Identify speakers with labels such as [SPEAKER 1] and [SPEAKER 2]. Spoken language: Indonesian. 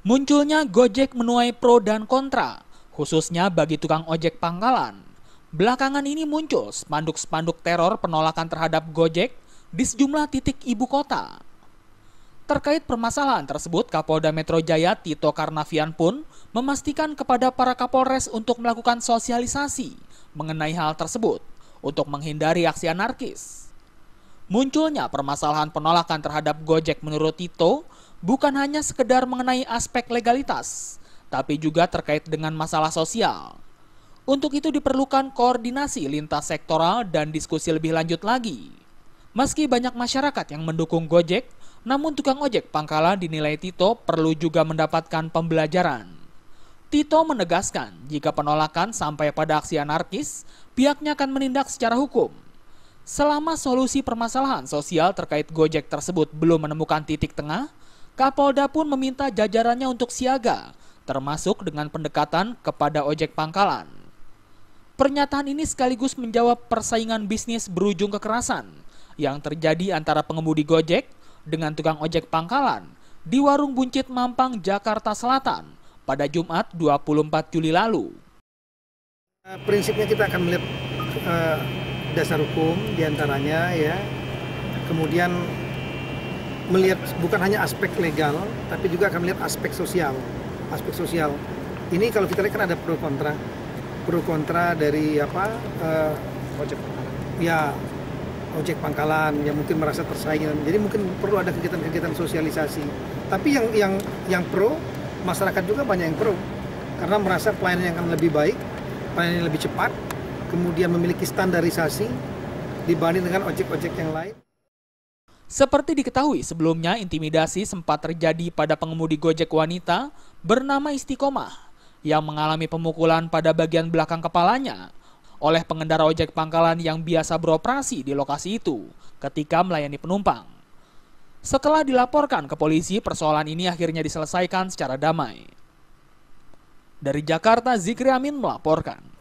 [SPEAKER 1] Munculnya Gojek menuai pro dan kontra, khususnya bagi tukang ojek pangkalan. Belakangan ini muncul spanduk-spanduk teror penolakan terhadap Gojek di sejumlah titik ibu kota. Terkait permasalahan tersebut, Kapolda Metro Jaya Tito Karnavian pun memastikan kepada para Kapolres untuk melakukan sosialisasi mengenai hal tersebut untuk menghindari aksi anarkis. Munculnya permasalahan penolakan terhadap Gojek menurut Tito bukan hanya sekedar mengenai aspek legalitas, tapi juga terkait dengan masalah sosial. Untuk itu diperlukan koordinasi lintas sektoral dan diskusi lebih lanjut lagi. Meski banyak masyarakat yang mendukung Gojek, namun tukang ojek pangkalan dinilai Tito perlu juga mendapatkan pembelajaran. Tito menegaskan jika penolakan sampai pada aksi anarkis, pihaknya akan menindak secara hukum. Selama solusi permasalahan sosial terkait Gojek tersebut belum menemukan titik tengah, Kapolda pun meminta jajarannya untuk siaga, termasuk dengan pendekatan kepada ojek pangkalan. Pernyataan ini sekaligus menjawab persaingan bisnis berujung kekerasan yang terjadi antara pengemudi Gojek dengan tukang ojek pangkalan di Warung Buncit Mampang, Jakarta Selatan pada Jumat 24 Juli lalu. Eh, prinsipnya kita akan melihat uh, dasar
[SPEAKER 2] hukum diantaranya ya, kemudian melihat bukan hanya aspek legal, tapi juga akan melihat aspek sosial. Aspek sosial ini kalau kita lihat kan ada pro kontra, pro kontra dari apa? Eh, ojek pangkalan. Ya, ojek pangkalan yang mungkin merasa tersaing. Jadi mungkin perlu ada kegiatan-kegiatan sosialisasi. Tapi yang yang yang pro masyarakat juga banyak yang pro karena merasa pelayanan yang akan lebih baik, pelayanan yang lebih cepat, kemudian memiliki standarisasi
[SPEAKER 1] dibanding dengan ojek-ojek yang lain. Seperti diketahui sebelumnya, intimidasi sempat terjadi pada pengemudi Gojek wanita bernama Istiqomah yang mengalami pemukulan pada bagian belakang kepalanya oleh pengendara ojek pangkalan yang biasa beroperasi di lokasi itu ketika melayani penumpang. Setelah dilaporkan ke polisi, persoalan ini akhirnya diselesaikan secara damai. Dari Jakarta, Zikri Amin melaporkan.